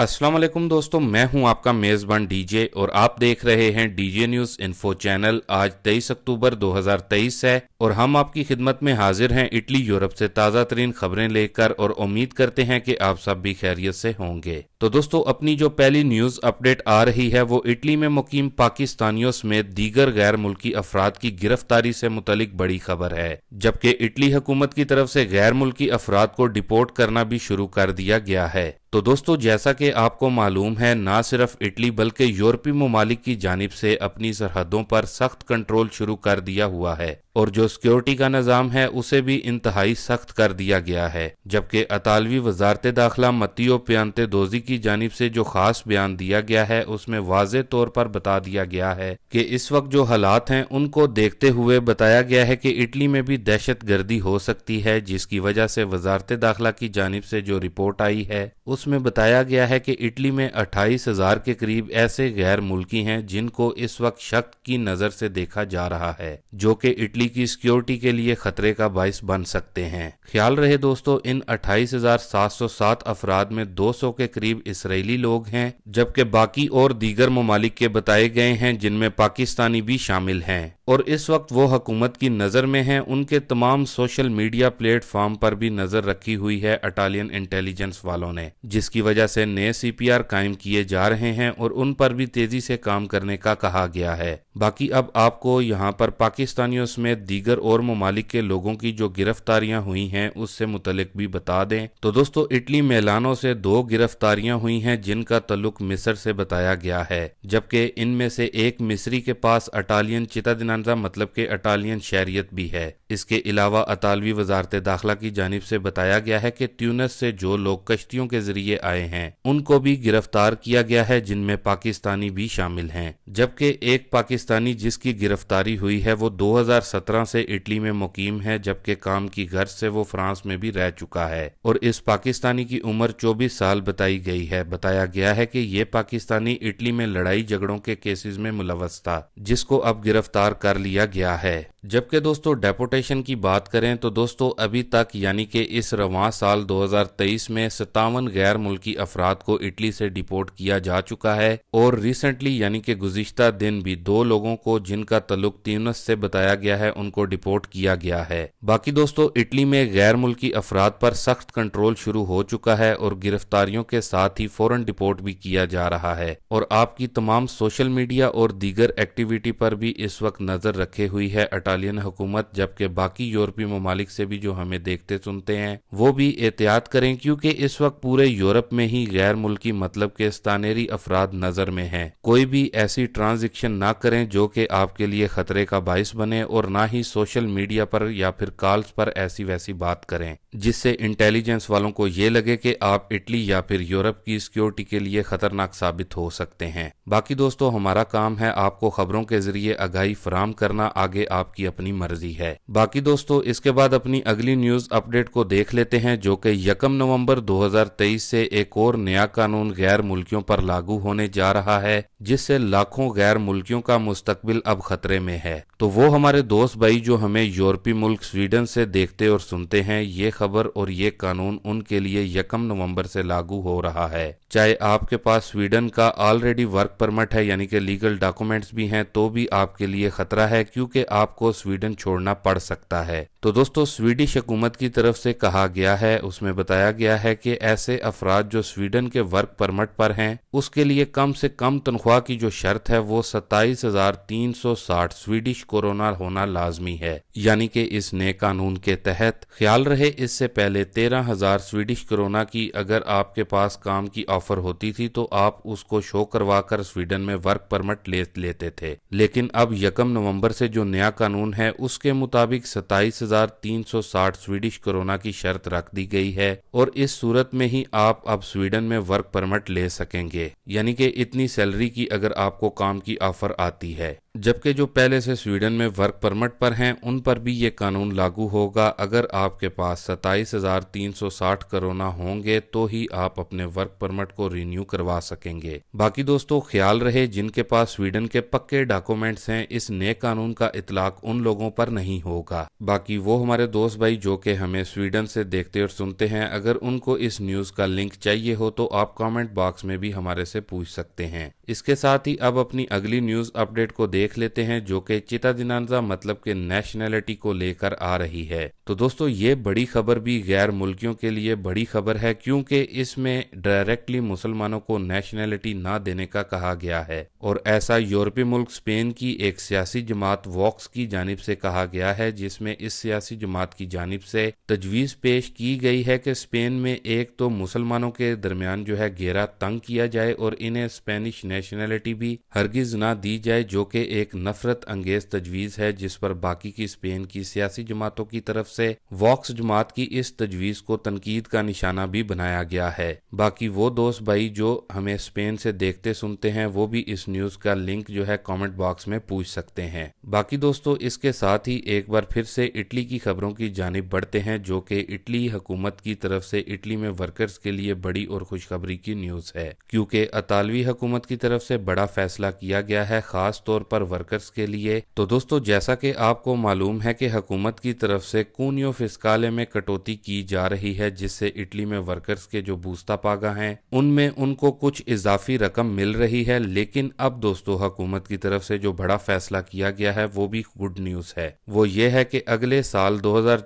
अस्सलाम वालेकुम दोस्तों मैं हूं आपका मेज़बान डीजे और आप देख रहे हैं डीजे न्यूज़ इन्फो चैनल आज 23 अक्टूबर 2023 है और हम आपकी खिदमत में हाजिर हैं इटली यूरोप से ताज़ा तरीन खबरें लेकर और उम्मीद करते हैं कि आप सब भी खैरियत से होंगे तो दोस्तों अपनी जो पहली न्यूज़ अपडेट आ रही है वो इटली में मुकीम पाकिस्तानियों समेत दीगर गैर मुल्की अफराद की गिरफ्तारी से मुतलिक बड़ी खबर है जबकि इटली हुकूमत की तरफ से गैर मुल्की अफराद को डिपोर्ट करना भी शुरू कर दिया गया है तो दोस्तों जैसा कि आपको मालूम है ना सिर्फ इटली बल्कि यूरोपीय ममालिक की जानब से अपनी सरहदों पर सख्त कंट्रोल शुरू कर दिया हुआ है और जो सिक्योरिटी का निज़ाम है उसे भी इंतहाई सख्त कर दिया गया है जबकि अतालवी वजारत दाखिला मतियो प्यांते दोजी की जानब से जो खास बयान दिया गया है उसमें वाज तौर पर बता दिया गया है कि इस वक्त जो हालात हैं उनको देखते हुए बताया गया है कि इटली में भी दहशत गर्दी हो सकती है जिसकी वजह से वजारत दाखिला की जानब से जो रिपोर्ट आई है उसमें बताया गया है कि इटली में अट्ठाईस हजार के करीब ऐसे गैर मुल्की हैं जिनको इस वक्त शक की नज़र से देखा जा रहा है जो कि इटली इटली की सिक्योरिटी के लिए खतरे का बायस बन सकते हैं ख्याल रहे दोस्तों इन 28,707 अफराद में 200 के करीब इसराइली लोग हैं जबकि बाकी और दीगर ममालिक के बताए गए हैं जिनमें पाकिस्तानी भी शामिल हैं और इस वक्त वो हकूमत की नज़र में हैं उनके तमाम सोशल मीडिया प्लेटफॉर्म पर भी नज़र रखी हुई है अटालियन इंटेलिजेंस वालों ने जिसकी वजह से नए सी पी आर कायम किए जा रहे हैं और उन पर भी तेज़ी से काम करने का कहा गया है बाकी अब आपको यहाँ पर पाकिस्तानियों समेत दीगर और ममालिक के लोगों की जो गिरफ्तारियाँ हुई हैं उससे मुतलक भी बता दें तो दोस्तों इटली मेलानों से दो गिरफ्तारियाँ हुई हैं जिनका तल्लुक मिस्र से बताया गया है जबकि इनमें से एक मिस्री के पास अटालियन चिता कानजा मतलब के अटालियन शहरियत भी है इसके अलावा अतालवी वजारत दाखिला की जानब से बताया गया है कि ट्यूनस से जो लोग कश्तियों के जरिए आए हैं उनको भी गिरफ्तार किया गया है जिनमें पाकिस्तानी भी शामिल हैं जबकि एक पाकिस्तानी जिसकी गिरफ्तारी हुई है वो दो हजार सत्रह से इटली में मुकीम है जबकि काम की गर्ज से वो फ्रांस में भी रह चुका है और इस पाकिस्तानी की उम्र चौबीस साल बताई गई है बताया गया है कि ये पाकिस्तानी इटली में लड़ाई झगड़ों के केसेस में मुलवस था जिसको अब गिरफ्तार कर लिया गया है जबकि दोस्तों डेपोटेशन की बात करें तो दोस्तों अभी तक यानी कि इस रवान साल 2023 में सतावन गैर मुल्की अफराद को इटली से डिपोर्ट किया जा चुका है और रिसेंटली यानी कि गुज्त दिन भी दो लोगों को जिनका तल्लुक तीनस से बताया गया है उनको डिपोर्ट किया गया है बाकी दोस्तों इटली में गैर मुल्की अफराद पर सख्त कंट्रोल शुरू हो चुका है और गिरफ्तारियों के साथ ही फौरन डिपोर्ट भी किया जा रहा है और आपकी तमाम सोशल मीडिया और दीगर एक्टिविटी पर भी इस वक्त नजर रखे हुई है इटालियन हुकूमत जबकि बाकी यूरोपीय ममालिक से भी जो हमें देखते सुनते हैं वो भी एहतियात करें क्योंकि इस वक्त पूरे यूरोप में ही गैर मुल्की मतलब के स्थानेरी अफराद नजर में हैं कोई भी ऐसी ट्रांजेक्शन ना करें जो कि आपके लिए खतरे का बायस बने और ना ही सोशल मीडिया पर या फिर कॉल्स पर ऐसी वैसी बात करें जिससे इंटेलिजेंस वालों को ये लगे कि आप इटली या फिर यूरोप की सिक्योरिटी के लिए खतरनाक साबित हो सकते हैं बाकी दोस्तों हमारा काम है आपको खबरों के जरिए आगाही फराम करना आगे आपकी अपनी मर्जी है बाकी दोस्तों इसके बाद अपनी अगली न्यूज अपडेट को देख लेते हैं जो कि यकम नवंबर 2023 से एक और नया कानून गैर मुल्कियों पर लागू होने जा रहा है जिससे लाखों गैर मुल्कियों का मुस्तकबिल अब खतरे में है तो वो हमारे दोस्त भाई जो हमें यूरोपीय मुल्क स्वीडन से देखते और सुनते हैं ये खबर और ये कानून उनके लिए यकम नवंबर से लागू हो रहा है चाहे आपके पास स्वीडन का ऑलरेडी वर्क परमिट है यानी कि लीगल डॉक्यूमेंट्स भी हैं तो भी आपके लिए खतरा है क्योंकि आपको स्वीडन छोड़ना पड़ सकता है तो दोस्तों स्वीडिश हुकूमत की तरफ से कहा गया है उसमें बताया गया है कि ऐसे अफराद जो स्वीडन के वर्क परमिट पर हैं उसके लिए कम से कम तनख्वाह की जो शर्त है वो सत्ताईस हजार तीन सौ साठ स्वीडिश कोरोना होना लाजमी है यानी कि इस नए कानून के तहत ख्याल रहे इस इससे पहले तेरह हज़ार स्वीडिश करोना की अगर आपके पास काम की ऑफर होती थी तो आप उसको शो करवा कर स्वीडन में वर्क परमिट ले लेते थे लेकिन अब यकम नवंबर से जो नया कानून है उसके मुताबिक सताईस हजार तीन सौ साठ स्वीडिश कोरोना की शर्त रख दी गई है और इस सूरत में ही आप अब स्वीडन में वर्क परमिट ले सकेंगे यानी कि इतनी सैलरी की अगर आपको काम की ऑफर आती है जबकि जो पहले से स्वीडन में वर्क परमिट पर हैं उन पर भी ये कानून लागू होगा अगर आपके पास सत्ताईस हज़ार तीन सौ साठ करोना होंगे तो ही आप अपने वर्क परमिट को रिन्यू करवा सकेंगे बाकी दोस्तों ख्याल रहे जिनके पास स्वीडन के पक्के डॉक्यूमेंट्स हैं इस नए कानून का इतलाक उन लोगों पर नहीं होगा बाकी वो हमारे दोस्त भाई जो कि हमें स्वीडन से देखते और सुनते हैं अगर उनको इस न्यूज़ का लिंक चाहिए हो तो आप कॉमेंट बॉक्स में भी हमारे से पूछ सकते हैं इसके साथ ही अब अपनी अगली न्यूज़ अपडेट को देख देख लेते हैं जो कि चिता दिनांजा मतलब के नेशनैलिटी को लेकर आ रही है तो दोस्तों ये बड़ी खबर भी गैर मुल्कियों के लिए बड़ी खबर है क्योंकि इसमें डायरेक्टली मुसलमानों को नेशनैलिटी ना देने का कहा गया है और ऐसा यूरोपीय मुल्क स्पेन की एक सियासी जमात वॉक्स की जानब से कहा गया है जिसमें इस सियासी जमात की जानब से तजवीज़ पेश की गई है कि स्पेन में एक तो मुसलमानों के दरमियान जो है घेरा तंग किया जाए और इन्हें स्पेनिश नेशनैलिटी भी हरगिज ना दी जाए जो कि एक नफरत अंगेज तजवीज़ है जिस पर बाकी की स्पेन की सियासी जमातों की तरफ से वॉक्स जमात की इस तजवीज़ को तनकीद का निशाना भी बनाया गया है बाकी वो दोस्त भाई जो हमें स्पेन से देखते सुनते हैं वो भी इस न्यूज़ का लिंक जो है कॉमेंट बॉक्स में पूछ सकते हैं बाकी दोस्तों इसके साथ ही एक बार फिर से इटली की खबरों की जानब बढ़ते हैं जो कि इटली हुकूमत की तरफ से इटली में वर्कर्स के लिए बड़ी और खुशखबरी की न्यूज़ है क्योंकि अतालवी हुकूमत की तरफ से बड़ा फैसला किया गया है खास तौर पर पर वर्कर्स के लिए तो दोस्तों जैसा कि आपको मालूम है कि हुकूमत की तरफ से कूनियो फिस्काले में कटौती की जा रही है जिससे इटली में वर्कर्स के जो बूस्ता पागा हैं उनमें उनको कुछ इजाफी रकम मिल रही है लेकिन अब दोस्तों हुकूमत की तरफ से जो बड़ा फैसला किया गया है वो भी गुड न्यूज है वो ये है कि अगले साल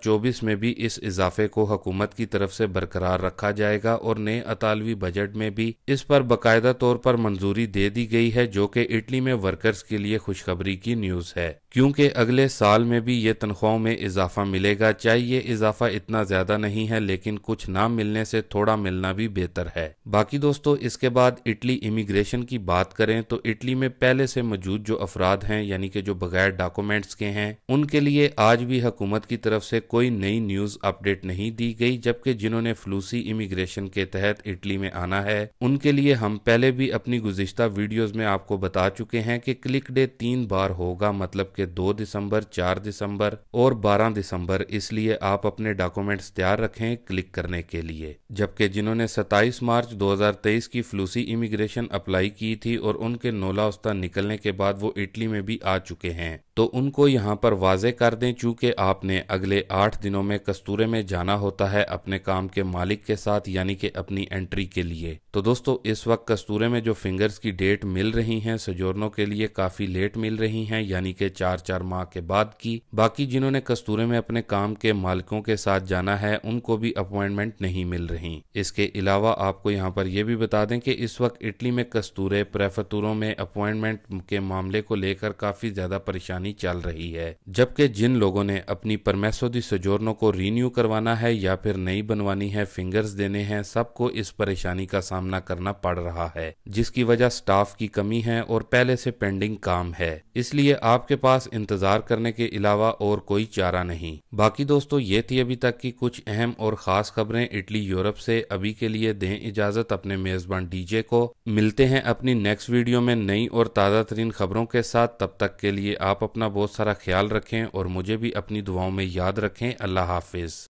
चौबीस में भी इस इजाफे को हुकूमत की तरफ से बरकरार रखा जाएगा और नए अतालवी बजट में भी इस पर बाकायदा तौर पर मंजूरी दे दी गई है जो कि इटली में वर्कर्स के लिए खुशखबरी की न्यूज है क्योंकि अगले साल में भी ये तनख्वाहों में इजाफा मिलेगा चाहे ये इजाफा इतना ज़्यादा नहीं है लेकिन कुछ ना मिलने से थोड़ा मिलना भी बेहतर है बाकी दोस्तों इसके बाद इटली इमिग्रेशन की बात करें तो इटली में पहले से मौजूद जो अफराद हैं यानी कि जो बगैर डॉक्यूमेंट्स के हैं उनके लिए आज भी हुकूमत की तरफ से कोई नई न्यूज़ अपडेट नहीं दी गई जबकि जिन्होंने फ्लूसी इमिग्रेशन के तहत इटली में आना है उनके लिए हम पहले भी अपनी गुजश्ता वीडियोज़ में आपको बता चुके हैं कि क्लिक डे तीन बार होगा मतलब के दो 2 दिसंबर 4 दिसंबर और 12 दिसंबर इसलिए आप अपने डॉक्यूमेंट्स तैयार रखें क्लिक करने के लिए जबकि जिन्होंने 27 मार्च 2023 की फ्लूसी इमिग्रेशन अप्लाई की थी और उनके नोला उस्ता निकलने के बाद वो इटली में भी आ चुके हैं तो उनको यहाँ पर वाजे कर दें चूँकि आपने अगले आठ दिनों में कस्तूरे में जाना होता है अपने काम के मालिक के साथ यानी कि अपनी एंट्री के लिए तो दोस्तों इस वक्त कस्तूरे में जो फिंगर्स की डेट मिल रही हैं सजोरनों के लिए काफ़ी लेट मिल रही हैं यानी कि चार चार माह के बाद की बाकी जिन्होंने कस्तूरे में अपने काम के मालिकों के साथ जाना है उनको भी अपॉइंटमेंट नहीं मिल रही इसके अलावा आपको यहाँ पर यह भी बता दें कि इस वक्त इटली में कस्तूरे प्रेफतूरों में अपॉइंटमेंट के मामले को लेकर काफ़ी ज़्यादा परेशानी कहानी चल रही है जबकि जिन लोगों ने अपनी परमेसोदी सजोरनों को रीन्यू करवाना है या फिर नई बनवानी है फिंगर्स देने हैं सबको इस परेशानी का सामना करना पड़ रहा है जिसकी वजह स्टाफ की कमी है और पहले से पेंडिंग काम है इसलिए आपके पास इंतजार करने के अलावा और कोई चारा नहीं बाकी दोस्तों ये थी अभी तक की कुछ अहम और खास खबरें इटली यूरोप से अभी के लिए दें इजाजत अपने मेजबान डीजे को मिलते हैं अपनी नेक्स्ट वीडियो में नई और ताज़ा तरीन खबरों के साथ तब तक के लिए आप अपना बहुत सारा ख्याल रखें और मुझे भी अपनी दुआओं में याद रखें अल्लाह हाफिज़